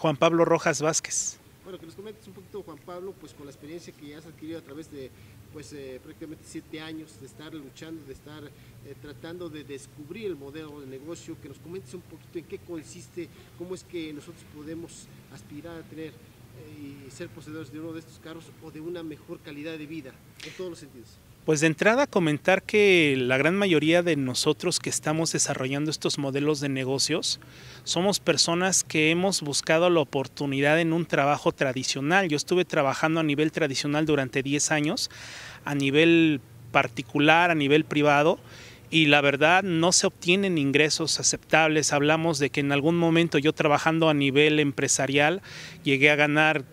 Juan Pablo Rojas Vázquez. Bueno, que nos comentes un poquito, Juan Pablo, pues con la experiencia que has adquirido a través de pues eh, prácticamente siete años de estar luchando, de estar eh, tratando de descubrir el modelo de negocio, que nos comentes un poquito en qué consiste, cómo es que nosotros podemos aspirar a tener eh, y ser poseedores de uno de estos carros o de una mejor calidad de vida, en todos los sentidos. Pues de entrada comentar que la gran mayoría de nosotros que estamos desarrollando estos modelos de negocios somos personas que hemos buscado la oportunidad en un trabajo tradicional. Yo estuve trabajando a nivel tradicional durante 10 años, a nivel particular, a nivel privado, y la verdad no se obtienen ingresos aceptables. Hablamos de que en algún momento yo trabajando a nivel empresarial llegué a ganar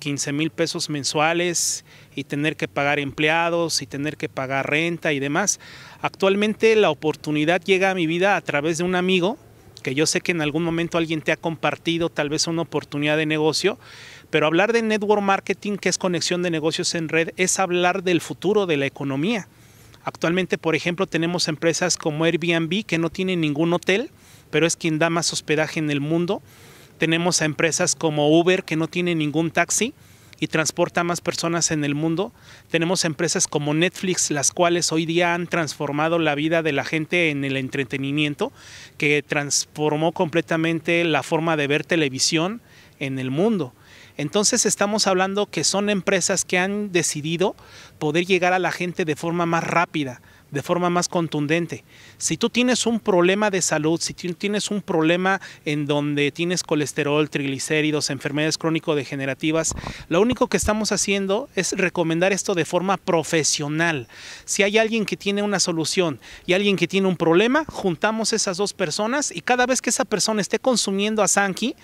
15 mil pesos mensuales y tener que pagar empleados y tener que pagar renta y demás. Actualmente la oportunidad llega a mi vida a través de un amigo que yo sé que en algún momento alguien te ha compartido tal vez una oportunidad de negocio, pero hablar de network marketing, que es conexión de negocios en red, es hablar del futuro de la economía. Actualmente, por ejemplo, tenemos empresas como Airbnb que no tiene ningún hotel, pero es quien da más hospedaje en el mundo. Tenemos a empresas como Uber que no tiene ningún taxi, y transporta más personas en el mundo. Tenemos empresas como Netflix, las cuales hoy día han transformado la vida de la gente en el entretenimiento, que transformó completamente la forma de ver televisión en el mundo. Entonces estamos hablando que son empresas que han decidido poder llegar a la gente de forma más rápida de forma más contundente. Si tú tienes un problema de salud, si tú tienes un problema en donde tienes colesterol, triglicéridos, enfermedades crónico-degenerativas, lo único que estamos haciendo es recomendar esto de forma profesional. Si hay alguien que tiene una solución y alguien que tiene un problema, juntamos esas dos personas y cada vez que esa persona esté consumiendo a Asanki,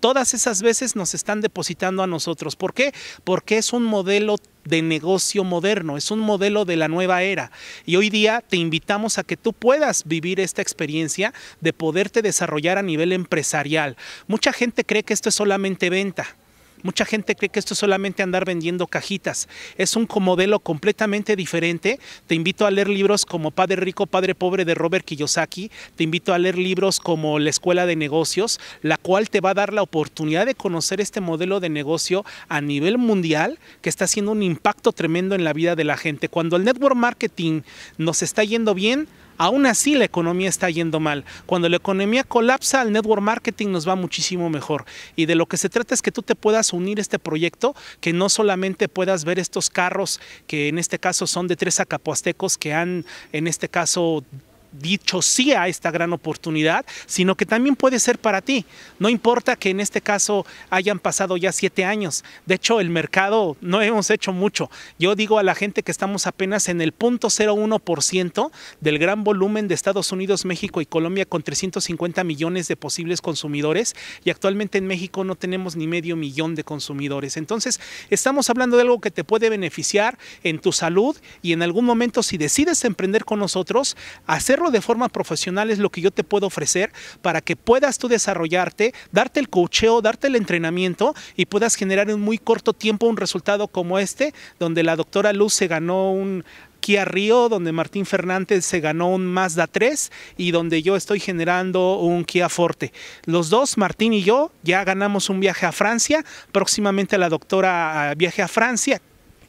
todas esas veces nos están depositando a nosotros. ¿Por qué? Porque es un modelo de negocio moderno, es un modelo de la nueva era. Y hoy día te invitamos a que tú puedas vivir esta experiencia de poderte desarrollar a nivel empresarial. Mucha gente cree que esto es solamente venta. Mucha gente cree que esto es solamente andar vendiendo cajitas. Es un modelo completamente diferente. Te invito a leer libros como Padre Rico, Padre Pobre de Robert Kiyosaki. Te invito a leer libros como La Escuela de Negocios, la cual te va a dar la oportunidad de conocer este modelo de negocio a nivel mundial que está haciendo un impacto tremendo en la vida de la gente. Cuando el network marketing nos está yendo bien, Aún así la economía está yendo mal. Cuando la economía colapsa, el network marketing nos va muchísimo mejor. Y de lo que se trata es que tú te puedas unir a este proyecto, que no solamente puedas ver estos carros, que en este caso son de tres acapuastecos que han, en este caso, dicho sí esta gran oportunidad, sino que también puede ser para ti. No importa que en este caso hayan pasado ya siete años. De hecho, el mercado no hemos hecho mucho. Yo digo a la gente que estamos apenas en el 0.01% del gran volumen de Estados Unidos, México y Colombia con 350 millones de posibles consumidores y actualmente en México no tenemos ni medio millón de consumidores. Entonces, estamos hablando de algo que te puede beneficiar en tu salud y en algún momento si decides emprender con nosotros, hacer de forma profesional es lo que yo te puedo ofrecer para que puedas tú desarrollarte, darte el cocheo, darte el entrenamiento y puedas generar en muy corto tiempo un resultado como este, donde la doctora Luz se ganó un Kia Río, donde Martín Fernández se ganó un Mazda 3 y donde yo estoy generando un Kia Forte. Los dos, Martín y yo, ya ganamos un viaje a Francia, próximamente la doctora ah, viaje a Francia,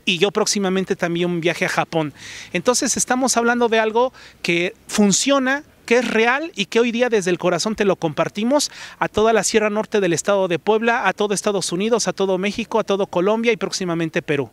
y yo próximamente también un viaje a Japón. Entonces estamos hablando de algo que funciona que es real y que hoy día desde el corazón te lo compartimos a toda la Sierra Norte del estado de Puebla, a todo Estados Unidos, a todo México, a todo Colombia y próximamente Perú.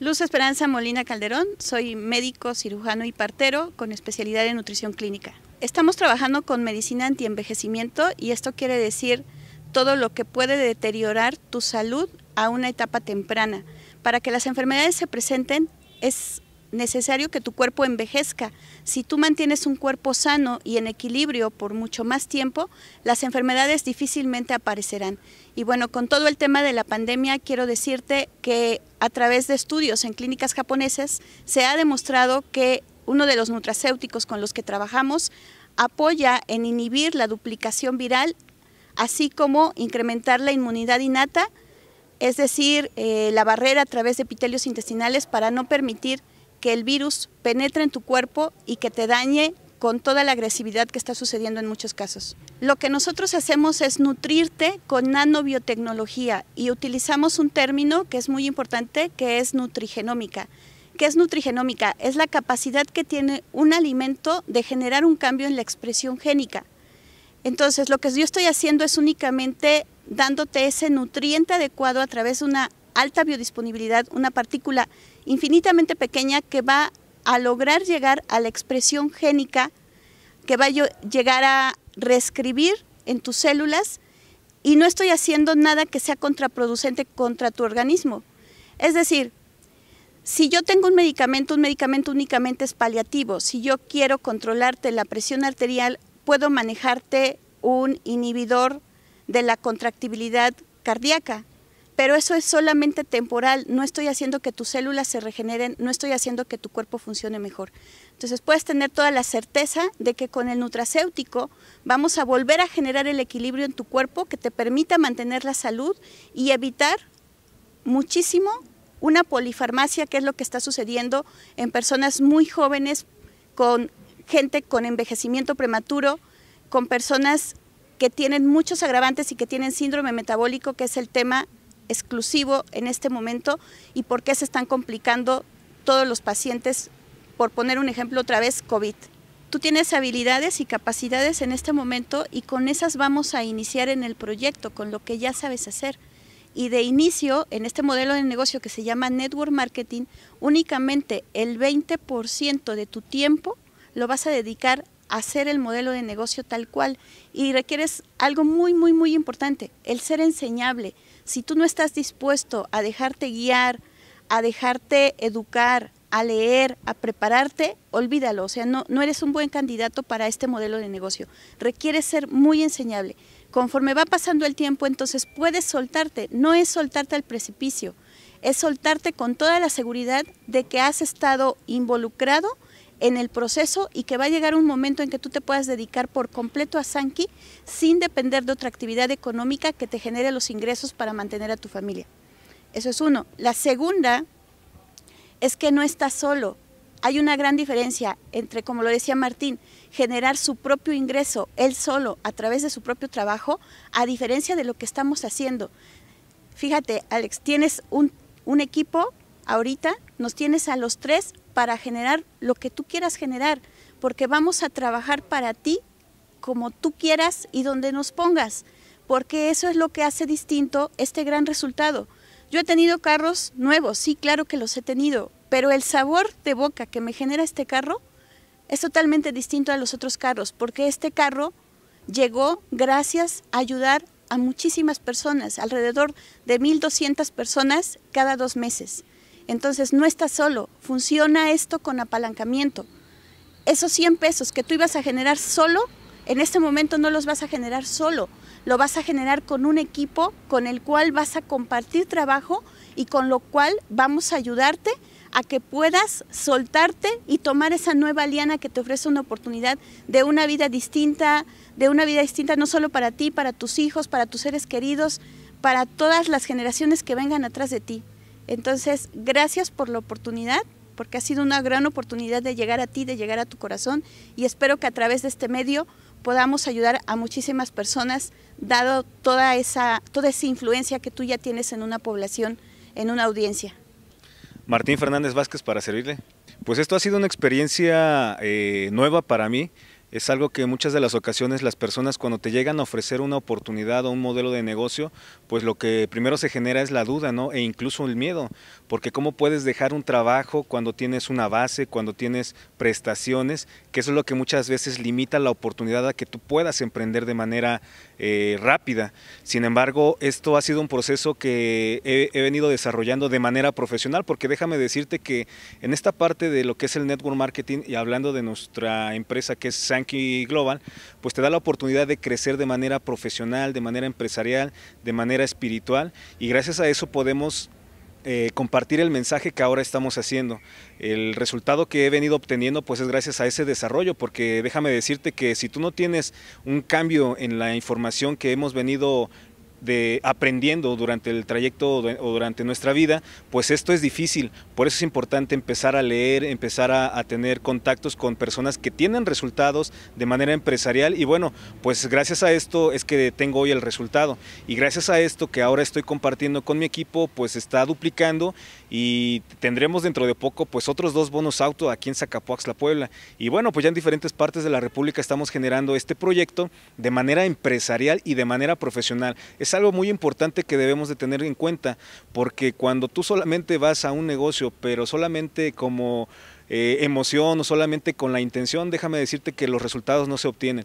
Luz Esperanza Molina Calderón, soy médico, cirujano y partero con especialidad en nutrición clínica. Estamos trabajando con medicina antienvejecimiento y esto quiere decir todo lo que puede deteriorar tu salud a una etapa temprana. Para que las enfermedades se presenten es necesario que tu cuerpo envejezca. Si tú mantienes un cuerpo sano y en equilibrio por mucho más tiempo, las enfermedades difícilmente aparecerán. Y bueno, con todo el tema de la pandemia, quiero decirte que a través de estudios en clínicas japonesas se ha demostrado que uno de los nutracéuticos con los que trabajamos apoya en inhibir la duplicación viral, así como incrementar la inmunidad innata es decir, eh, la barrera a través de epitelios intestinales para no permitir que el virus penetre en tu cuerpo y que te dañe con toda la agresividad que está sucediendo en muchos casos. Lo que nosotros hacemos es nutrirte con nanobiotecnología y utilizamos un término que es muy importante que es nutrigenómica. ¿Qué es nutrigenómica? Es la capacidad que tiene un alimento de generar un cambio en la expresión génica. Entonces, lo que yo estoy haciendo es únicamente dándote ese nutriente adecuado a través de una alta biodisponibilidad, una partícula infinitamente pequeña que va a lograr llegar a la expresión génica, que va a llegar a reescribir en tus células y no estoy haciendo nada que sea contraproducente contra tu organismo. Es decir, si yo tengo un medicamento, un medicamento únicamente es paliativo. Si yo quiero controlarte la presión arterial, puedo manejarte un inhibidor de la contractibilidad cardíaca. Pero eso es solamente temporal, no estoy haciendo que tus células se regeneren, no estoy haciendo que tu cuerpo funcione mejor. Entonces puedes tener toda la certeza de que con el nutracéutico vamos a volver a generar el equilibrio en tu cuerpo que te permita mantener la salud y evitar muchísimo una polifarmacia, que es lo que está sucediendo en personas muy jóvenes, con gente con envejecimiento prematuro, con personas que tienen muchos agravantes y que tienen síndrome metabólico, que es el tema exclusivo en este momento y por qué se están complicando todos los pacientes, por poner un ejemplo otra vez, COVID. Tú tienes habilidades y capacidades en este momento y con esas vamos a iniciar en el proyecto, con lo que ya sabes hacer. Y de inicio, en este modelo de negocio que se llama Network Marketing, únicamente el 20% de tu tiempo lo vas a dedicar hacer el modelo de negocio tal cual y requieres algo muy, muy, muy importante, el ser enseñable. Si tú no estás dispuesto a dejarte guiar, a dejarte educar, a leer, a prepararte, olvídalo, o sea, no, no eres un buen candidato para este modelo de negocio. requiere ser muy enseñable. Conforme va pasando el tiempo, entonces puedes soltarte, no es soltarte al precipicio, es soltarte con toda la seguridad de que has estado involucrado en el proceso y que va a llegar un momento en que tú te puedas dedicar por completo a Sanki sin depender de otra actividad económica que te genere los ingresos para mantener a tu familia. Eso es uno. La segunda es que no estás solo. Hay una gran diferencia entre, como lo decía Martín, generar su propio ingreso él solo a través de su propio trabajo, a diferencia de lo que estamos haciendo. Fíjate, Alex, tienes un, un equipo ahorita, nos tienes a los tres para generar lo que tú quieras generar, porque vamos a trabajar para ti como tú quieras y donde nos pongas, porque eso es lo que hace distinto este gran resultado. Yo he tenido carros nuevos, sí, claro que los he tenido, pero el sabor de boca que me genera este carro es totalmente distinto a los otros carros, porque este carro llegó gracias a ayudar a muchísimas personas, alrededor de 1.200 personas cada dos meses. Entonces no estás solo, funciona esto con apalancamiento. Esos 100 pesos que tú ibas a generar solo, en este momento no los vas a generar solo, lo vas a generar con un equipo con el cual vas a compartir trabajo y con lo cual vamos a ayudarte a que puedas soltarte y tomar esa nueva liana que te ofrece una oportunidad de una vida distinta, de una vida distinta no solo para ti, para tus hijos, para tus seres queridos, para todas las generaciones que vengan atrás de ti. Entonces, gracias por la oportunidad, porque ha sido una gran oportunidad de llegar a ti, de llegar a tu corazón y espero que a través de este medio podamos ayudar a muchísimas personas, dado toda esa, toda esa influencia que tú ya tienes en una población, en una audiencia. Martín Fernández Vázquez, para servirle. Pues esto ha sido una experiencia eh, nueva para mí. Es algo que muchas de las ocasiones las personas cuando te llegan a ofrecer una oportunidad o un modelo de negocio, pues lo que primero se genera es la duda, ¿no? E incluso el miedo, porque cómo puedes dejar un trabajo cuando tienes una base, cuando tienes prestaciones, que eso es lo que muchas veces limita la oportunidad a que tú puedas emprender de manera eh, rápida. Sin embargo, esto ha sido un proceso que he, venido desarrollando de manera profesional, porque déjame decirte que en esta parte de lo que es el network marketing y hablando de nuestra empresa que es aquí Global, pues te da la oportunidad de crecer de manera profesional, de manera empresarial, de manera espiritual y gracias a eso podemos eh, compartir el mensaje que ahora estamos haciendo. El resultado que he venido obteniendo pues es gracias a ese desarrollo, porque déjame decirte que si tú no tienes un cambio en la información que hemos venido de aprendiendo durante el trayecto o durante nuestra vida, pues esto es difícil. Por eso es importante empezar a leer, empezar a, tener contactos con personas que tienen resultados de manera empresarial y bueno, pues gracias a esto es que tengo hoy el resultado y gracias a esto que ahora estoy compartiendo con mi equipo, pues está duplicando y tendremos dentro de poco pues otros dos bonos auto aquí en La Puebla. Y bueno, pues ya en diferentes partes de la República estamos generando este proyecto de manera empresarial y de manera profesional es algo muy importante que debemos de tener en cuenta, porque cuando tú solamente vas a un negocio, pero solamente como eh, emoción o solamente con la intención, déjame decirte que los resultados no se obtienen.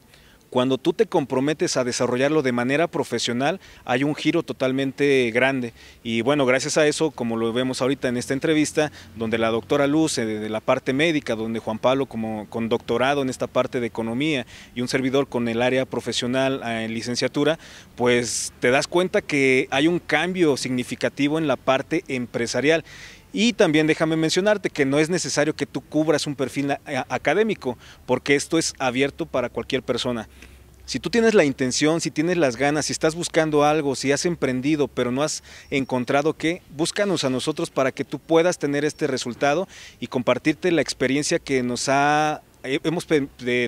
Cuando tú te comprometes a desarrollarlo de manera profesional, hay un giro totalmente grande. Y bueno, gracias a eso, como lo vemos ahorita en esta entrevista, donde la doctora Luce de la parte médica, donde Juan Pablo como con doctorado en esta parte de economía y un servidor con el área profesional eh, en licenciatura, pues te das cuenta que hay un cambio significativo en la parte empresarial. Y también déjame mencionarte que no es necesario que tú cubras un perfil académico, porque esto es abierto para cualquier persona. Si tú tienes la intención, si tienes las ganas, si estás buscando algo, si has emprendido pero no has encontrado qué, búscanos a nosotros para que tú puedas tener este resultado y compartirte la experiencia que nos ha hemos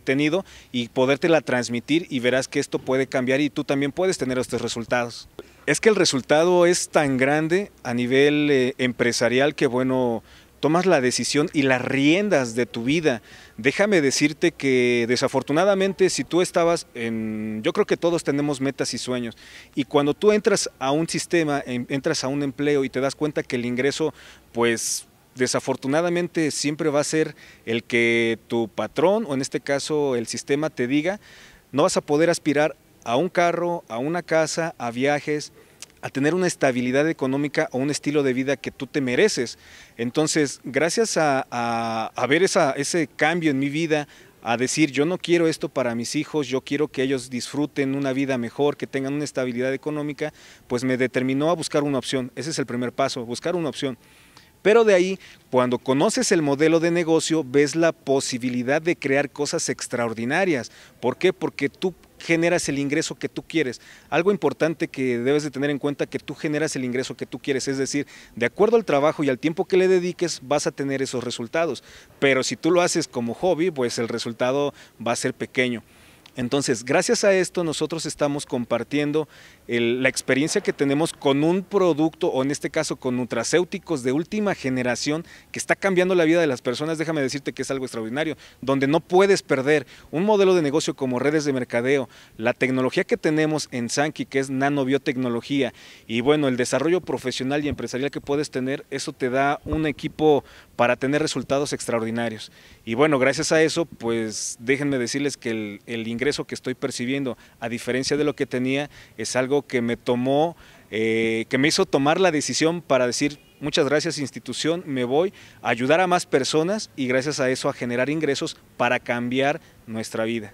tenido y podértela transmitir y verás que esto puede cambiar y tú también puedes tener estos resultados. Es que el resultado es tan grande a nivel eh, empresarial que, bueno, tomas la decisión y las riendas de tu vida. Déjame decirte que desafortunadamente si tú estabas en... Yo creo que todos tenemos metas y sueños. Y cuando tú entras a un sistema, entras a un empleo y te das cuenta que el ingreso, pues desafortunadamente siempre va a ser el que tu patrón o en este caso el sistema te diga, no vas a poder aspirar a un carro, a una casa, a viajes, a tener una estabilidad económica o un estilo de vida que tú te mereces. Entonces, gracias a, ver ese cambio en mi vida, a decir yo no quiero esto para mis hijos, yo quiero que ellos disfruten una vida mejor, que tengan una estabilidad económica, pues me determinó a buscar una opción. Ese es el primer paso, buscar una opción. Pero de ahí, cuando conoces el modelo de negocio, ves la posibilidad de crear cosas extraordinarias. ¿Por qué? Porque tú generas el ingreso que tú quieres. Algo importante que debes de tener en cuenta que tú generas el ingreso que tú quieres, es decir, de acuerdo al trabajo y al tiempo que le dediques vas a tener esos resultados, pero si tú lo haces como hobby, pues el resultado va a ser pequeño. Entonces, gracias a esto nosotros estamos compartiendo la experiencia que tenemos con un producto, o en este caso con nutracéuticos de última generación, que está cambiando la vida de las personas, déjame decirte que es algo extraordinario, donde no puedes perder un modelo de negocio como redes de mercadeo, la tecnología que tenemos en Sanki, que es nanobiotecnología, y bueno, el desarrollo profesional y empresarial que puedes tener, eso te da un equipo para tener resultados extraordinarios. Y bueno, gracias a eso, pues déjenme decirles que el ingreso que estoy percibiendo, a diferencia de lo que tenía, es algo que me tomó, eh, que me hizo tomar la decisión para decir, muchas gracias institución, me voy a ayudar a más personas y gracias a eso a generar ingresos para cambiar nuestra vida.